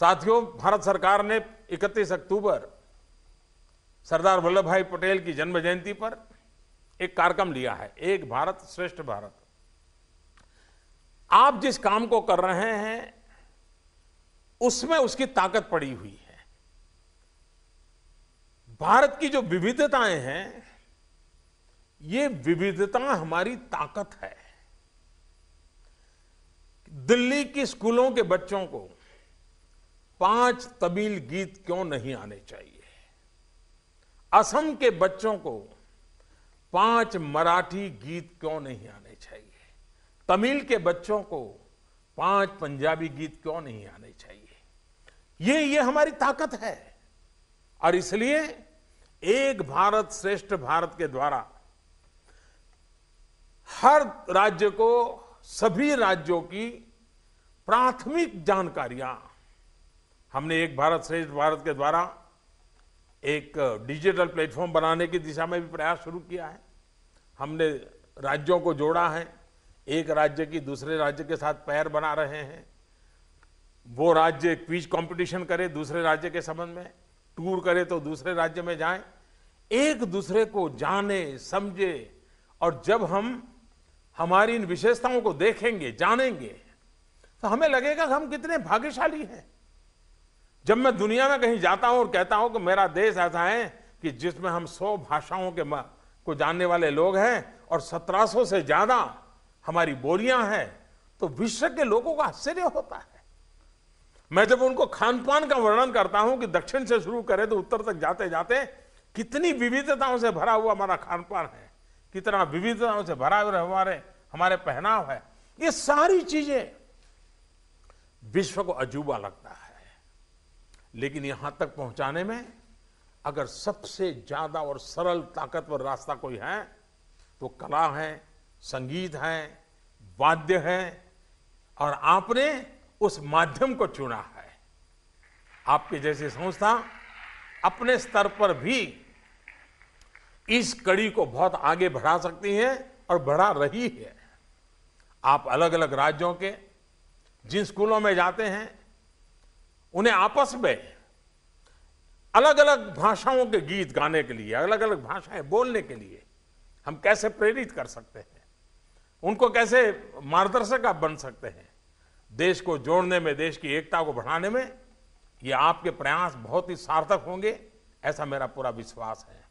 साथियों भारत सरकार ने 31 अक्टूबर सरदार वल्लभ भाई पटेल की जन्म जयंती पर एक कार्यक्रम लिया है एक भारत श्रेष्ठ भारत आप जिस काम को कर रहे हैं उसमें उसकी ताकत पड़ी हुई है भारत की जो विविधताएं हैं ये विविधता हमारी ताकत है दिल्ली की स्कूलों के बच्चों को पांच तबील गीत क्यों नहीं आने चाहिए असम के बच्चों को पांच मराठी गीत क्यों नहीं आने चाहिए तमिल के बच्चों को पांच पंजाबी गीत क्यों नहीं आने चाहिए ये ये हमारी ताकत है और इसलिए एक भारत श्रेष्ठ भारत के द्वारा हर राज्य को सभी राज्यों की प्राथमिक जानकारियां हमने एक भारत श्रेष्ठ भारत के द्वारा एक डिजिटल प्लेटफॉर्म बनाने की दिशा में भी प्रयास शुरू किया है हमने राज्यों को जोड़ा है एक राज्य की दूसरे राज्य के साथ पैर बना रहे हैं वो राज्य क्विज कंपटीशन करे दूसरे राज्य के संबंध में टूर करे तो दूसरे राज्य में जाएं एक दूसरे को जाने समझे और जब हम हमारी इन विशेषताओं को देखेंगे जानेंगे तो हमें लगेगा कि हम कितने भाग्यशाली हैं जब मैं दुनिया में कहीं जाता हूं और कहता हूं कि मेरा देश ऐसा है कि जिसमें हम सौ भाषाओं के को जानने वाले लोग हैं और सत्रह से ज्यादा हमारी बोलियां हैं तो विश्व के लोगों का आश्चर्य होता है मैं जब उनको खान पान का वर्णन करता हूं कि दक्षिण से शुरू करें तो उत्तर तक जाते जाते कितनी विविधताओं से भरा हुआ हमारा खान पान है कितना विविधताओं से भरा हुआ हमारे हमारे पहनाव है ये सारी चीजें विश्व को अजूबा लगता है लेकिन यहां तक पहुंचाने में अगर सबसे ज्यादा और सरल ताकतवर रास्ता कोई है तो कला है संगीत है वाद्य है और आपने उस माध्यम को चुना है आपके जैसी संस्था अपने स्तर पर भी इस कड़ी को बहुत आगे बढ़ा सकती है और बढ़ा रही है आप अलग अलग राज्यों के जिन स्कूलों में जाते हैं उन्हें आपस में अलग अलग भाषाओं के गीत गाने के लिए अलग अलग भाषाएं बोलने के लिए हम कैसे प्रेरित कर सकते हैं उनको कैसे मार्गदर्शक आप बन सकते हैं देश को जोड़ने में देश की एकता को बढ़ाने में ये आपके प्रयास बहुत ही सार्थक होंगे ऐसा मेरा पूरा विश्वास है